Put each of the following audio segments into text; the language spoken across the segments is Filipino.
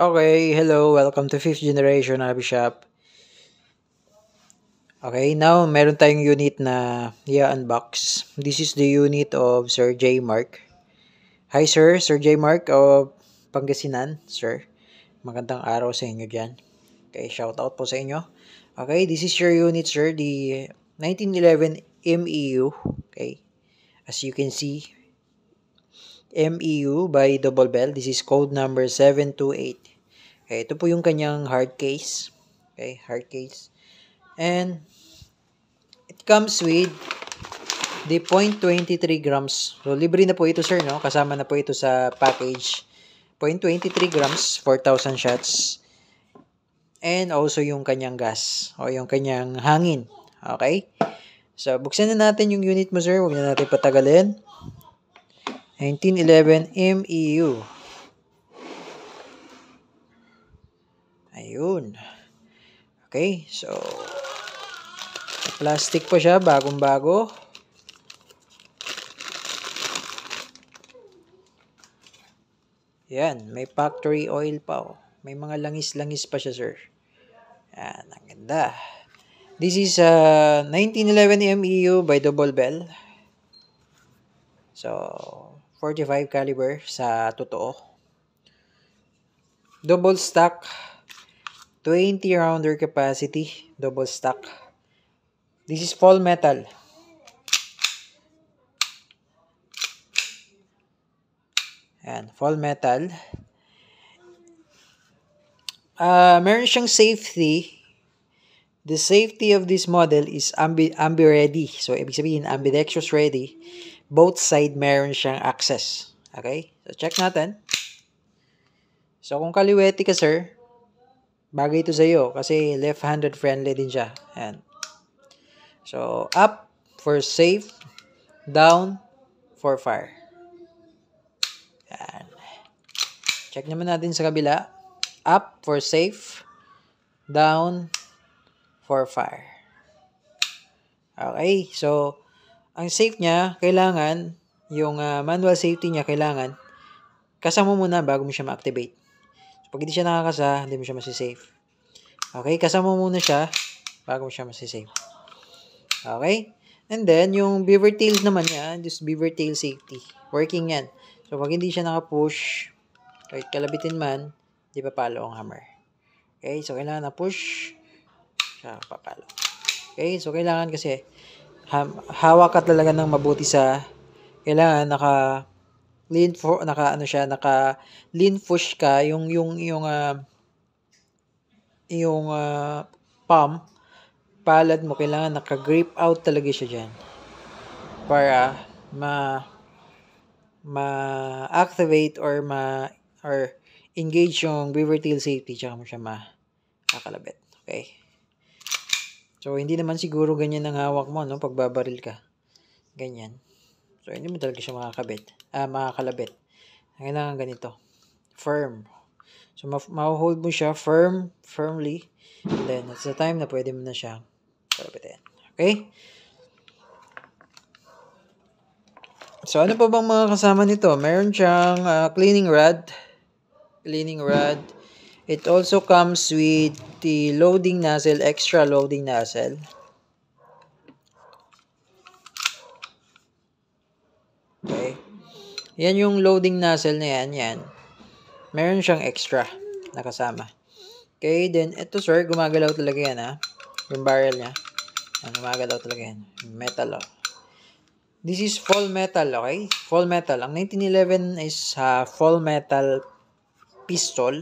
Okay, hello, welcome to 5th generation hobby shop. Okay, now meron tayong unit na i-unbox. This is the unit of Sir J. Mark. Hi sir, Sir J. Mark of Pangasinan, sir. Magandang araw sa inyo dyan. Okay, shout out po sa inyo. Okay, this is your unit, sir. The 1911 MEU. Okay, as you can see, MEU by Double Bell. This is code number 728. Okay, ito po yung kanyang hard case. Okay, hard case. And it comes with the 0.23 grams. So, libre na po ito, sir, no? Kasama na po ito sa package. 0.23 grams, 4,000 shots. And also yung kanyang gas o yung kanyang hangin. Okay? So, buksan na natin yung unit mo, sir. Huwag na natin patagalin. 1911 MEU. Ayun. Okay, so plastic po siya, bagong-bago. Yan, may factory oil pa oh. May mga langis-langis pa siya, sir. Yan, ang ganda. This is a uh, 1911 MEU by Double Bell. So, 45 caliber sa totoo. Double stack 20 rounder capacity, double stack. This is full metal. And full metal. Uh, meron siyang safety. The safety of this model is ambi, ambi ready. So, ibig sabihin, ambidextrous ready. Both side meron siyang access. Okay? So, check natin. So, kung kaliwete ka, sir, Bagay ito sa iyo kasi left-handed friendly din siya. Ayan. So, up for safe, down for fire. Ayan. Check naman natin sa kabila. Up for safe, down for fire. Okay, so ang safe niya kailangan yung uh, manual safety niya kailangan kasama muna bago mo siya ma-activate. Pag hindi siya nakakasa, hindi mo siya masisave. Okay, kasama muna siya bago mo siya masisave. Okay? And then, yung beaver tails naman yan, just beaver tail safety. Working yan. So, pag hindi siya nakapush, kahit kalabitin man, di pa palo ang hammer. Okay? So, kailangan na push, siya papalo. Okay? So, kailangan kasi ha hawak ka talaga ng mabuti sa kailangan naka lean for naka ano siya naka lean push ka yung yung yung uh, yung uh, palm palad mo kailangan naka grip out talaga siya diyan para ma ma-activate or ma or engage yung beaver tail safety tsaka mo siya ma kakalabit. Okay. So, hindi naman siguro ganyan ang hawak mo, no? Pagbabaril ka. Ganyan. So, hindi mo talaga siya makakabit, ah, makakalabit. Ang kailangan ganito, firm. So, ma-hold ma mo siya firm, firmly. And then, at the time na pwede mo na siya kalabitin. Okay? So, ano pa bang mga kasama nito? Meron siyang uh, cleaning rod. Cleaning rod. It also comes with the loading nozzle, extra loading nozzle. Yan yung loading nozzle na yan, yan. Meron siyang extra na Okay, then ito sir, gumagalaw talaga yan ha. Yung barrel niya. Yan, gumagalaw talaga yan. Metal oh. This is full metal, okay? Full metal. Ang 1911 is uh, full metal pistol.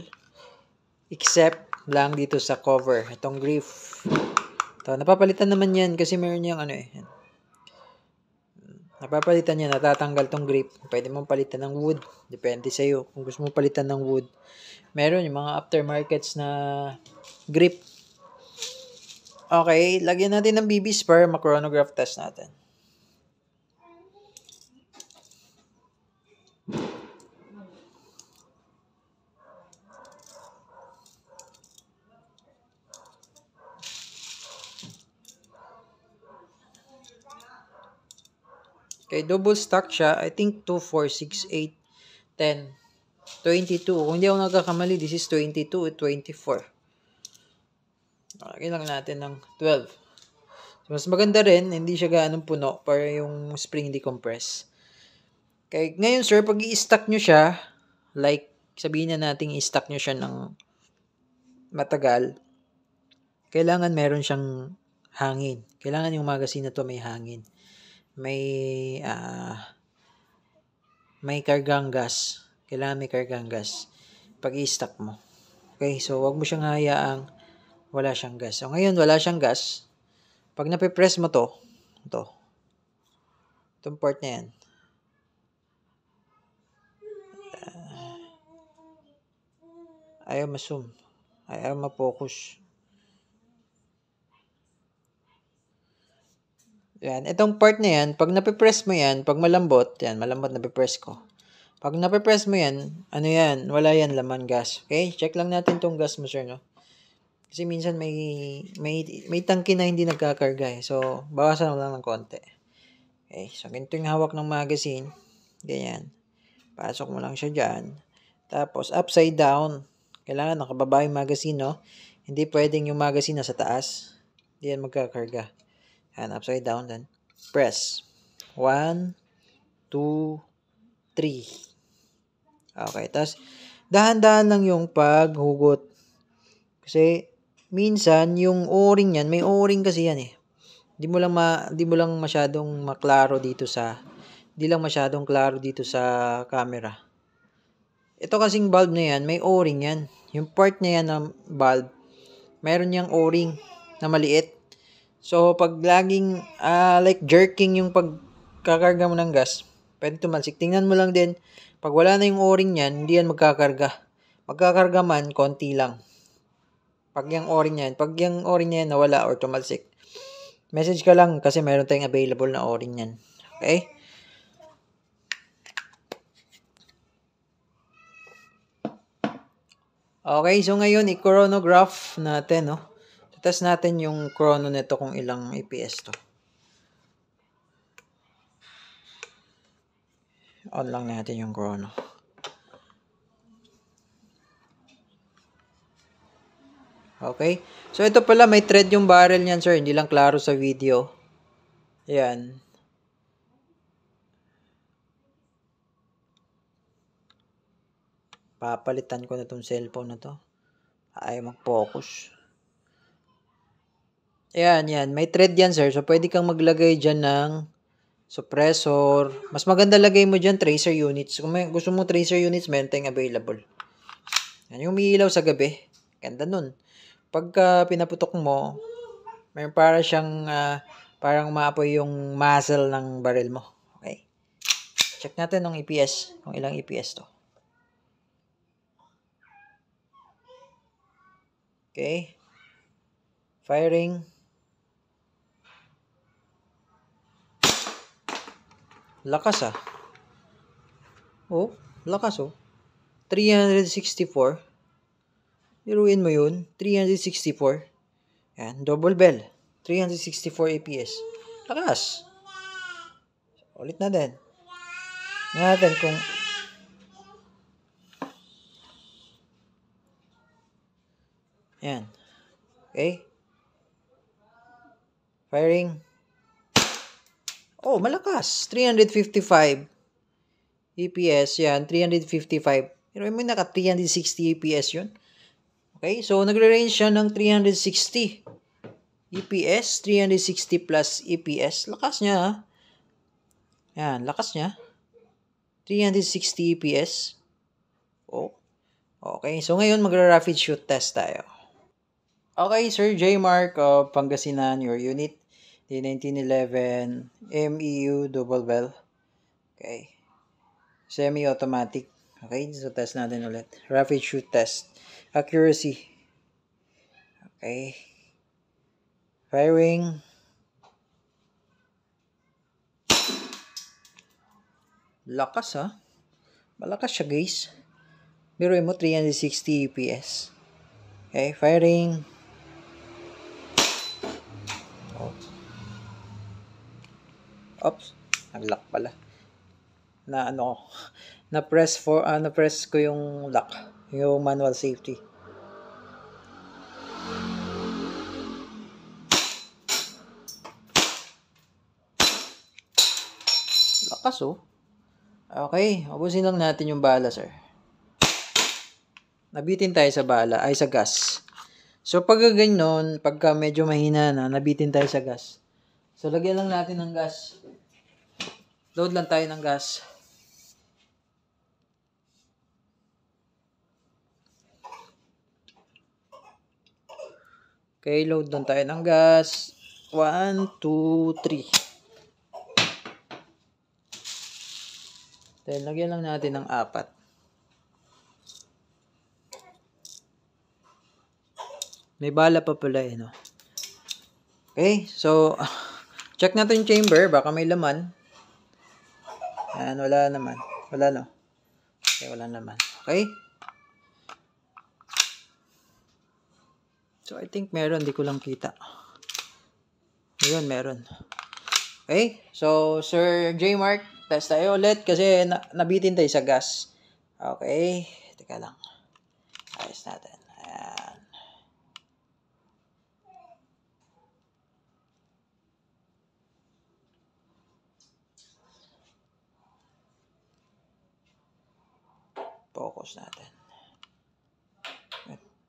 Except lang dito sa cover. Itong grief. Ito, napapalitan naman yan kasi meron niyang ano eh napapalitan niya, natatanggal tong grip. Pwede mong palitan ng wood. Depende sa'yo. Kung gusto mong palitan ng wood, meron yung mga aftermarkets na grip. Okay, lagyan natin ng BB spare, macronograph test natin. Okay, double stack siya. I think 2, 4, 6, 8, 10, 22. Kung hindi ako nagkakamali, this is 22 at 24. Okay lang natin ng 12. So, mas maganda rin, hindi siya gaanong puno para yung spring decompress. Okay, ngayon sir, pag i-stack nyo siya, like sabihin na natin i-stack nyo siya ng matagal, kailangan meron siyang hangin. Kailangan yung magazine na to may hangin may uh, may kargang gas. Kailangan may kargang pag i-stack mo. Okay, so wag mo siyang hayaang wala siyang gas. So ngayon, wala siyang gas. Pag napipress mo to, to. Itong part na yan. Uh, ayaw ma-zoom. Ayaw ma-focus. Yan. Itong part na yan, pag napipress mo yan, pag malambot, yan, malambot napipress ko. Pag napipress mo yan, ano yan, wala yan laman gas. Okay? Check lang natin tong gas mo, sir, no? Kasi minsan may, may, may tangki na hindi nagkakarga eh. So, bawasan mo lang ng konti. Okay, so ganito yung hawak ng magazine. Ganyan. Pasok mo lang siya dyan. Tapos, upside down. Kailangan nakababa yung magazine, no? Hindi pwedeng yung magazine nasa taas. Hindi yan magkakarga and upside down then press 1 2 3 okay tapos dahan-dahan lang yung paghugot kasi minsan yung o-ring yan may o-ring kasi yan eh di mo lang ma, di mo lang masyadong maklaro dito sa di lang masyadong klaro dito sa camera ito kasing valve na yan may o-ring yan yung part na yan ng valve meron yang o-ring na maliit So, pag laging uh, like jerking yung pagkakarga mo ng gas, pwede tumansik. Tingnan mo lang din, pag wala na yung o-ring niyan, hindi yan magkakarga. Magkakarga man, konti lang. Pag yung o-ring niyan, pag yung o-ring niyan nawala or tumalsik, message ka lang kasi meron tayong available na o-ring niyan. Okay? Okay, so ngayon, i-chronograph natin, no? Test natin yung chrono nito kung ilang EPS to. On lang natin yung chrono. Okay? So, ito pala, may thread yung barrel niyan, sir. Hindi lang klaro sa video. Ayan. Papalitan ko na tong cellphone na to. Ay, mag-focus. Yan, yan. May thread yan, sir. So, pwede kang maglagay dyan ng suppressor. Mas maganda lagay mo dyan tracer units. Kung may, gusto mo tracer units, meron tayong available. Yan, yung umiilaw sa gabi. Ganda nun. Pagka pinaputok mo, may para siyang uh, parang maapoy yung muzzle ng barrel mo. Okay. Check natin ng EPS. Kung ilang EPS to. Okay. Firing. Lakas ah. Oh, lakas oh. 364. Iruin mo yun. 364. Yan, double bell. 364 APS. Lakas. Ulit na din. Ngayon kung Yan. Okay? Firing. Oh, malakas. 355 EPS yan. 355. Pero mo naka 360 EPS yun. Okay, so nagre-range siya ng 360 EPS, 360 plus EPS. Lakas niya ha. Yan, lakas niya. 360 EPS. Oh. Okay, so ngayon magra-rapid shoot test tayo. Okay, Sir J. Mark of Pangasinan, your unit the 1911 MEU double bell. Okay. Semi-automatic. Okay, so test natin ulit. Rapid shoot test. Accuracy. Okay. Firing. Lakas ha. Ah. Malakas siya guys. Biro mo 360 EPS. Okay, firing. Oops, nag-lock pala. Na ano na-press, for, uh, ah, na-press ko yung lock, yung manual safety. Lakas oh. Okay, ubusin lang natin yung bala, sir. Nabitin tayo sa bala, ay sa gas. So, pag ganyan, pagka medyo mahina na, nabitin tayo sa gas. So, lagyan lang natin ng gas. Load lang tayo ng gas. Okay, load lang tayo ng gas. 1, 2, 3. Then, lagyan lang natin ng apat. May bala pa pala eh, no? Okay, so, check natin yung chamber. Baka may laman. Ayan, wala naman. Wala, no? Okay, wala naman. Okay? So, I think meron. Hindi ko lang kita. Yun, meron. Okay? So, Sir J. Mark, test tayo ulit kasi na nabitin tayo sa gas. Okay? Teka lang.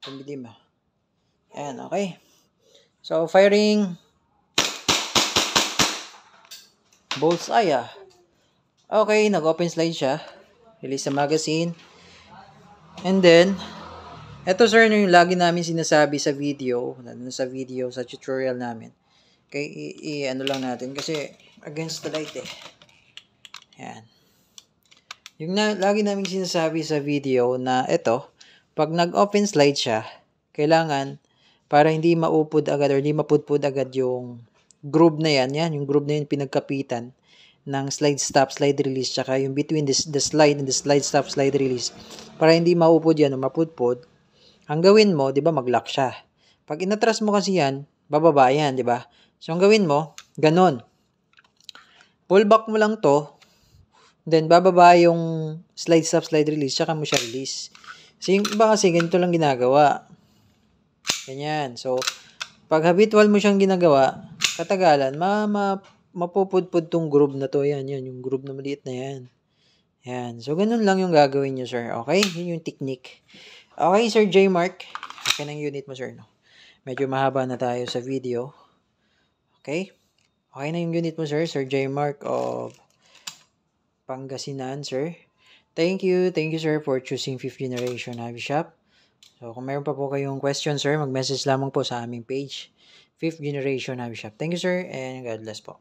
Tumbidim. Ayan, okay. So, firing bullseye ah. Okay, nag-open slide siya. Release sa magazine. And then, eto sir, ano yung lagi namin sinasabi sa video, sa video, sa tutorial namin. Okay, i-ano lang natin kasi against the light eh. Ayan. Yung na, lagi namin sinasabi sa video na ito, pag nag-open slide siya, kailangan para hindi maupod agad or hindi mapudpud agad yung group na yan, yan, yung group na yun pinagkapitan ng slide stop, slide release, tsaka yung between this, the slide and the slide stop, slide release. Para hindi maupod yan o mapudpod, ang gawin mo, di ba, mag-lock siya. Pag inatras mo kasi yan, bababa yan, di ba? So, ang gawin mo, ganun. Pull back mo lang to, then bababa yung slide stop, slide release, tsaka mo siya release. So, yung iba kasi, ganito lang ginagawa. Ganyan. So, pag habitual mo siyang ginagawa, katagalan, ma, ma, mapupudpud tong groove na to. Yan, yan. Yung group na maliit na yan. Yan. So, ganun lang yung gagawin nyo, sir. Okay? Yun yung technique. Okay, Sir J. Mark. Akin ang unit mo, sir. No? Medyo mahaba na tayo sa video. Okay? Okay na yung unit mo, sir. Sir J. Mark of Pangasinan, sir. Thank you. Thank you, sir, for choosing 5th Generation Hobby Shop. So, kung meron pa po kayong question, sir, mag-message lamang po sa aming page, 5th Generation Hobby Shop. Thank you, sir, and God bless po.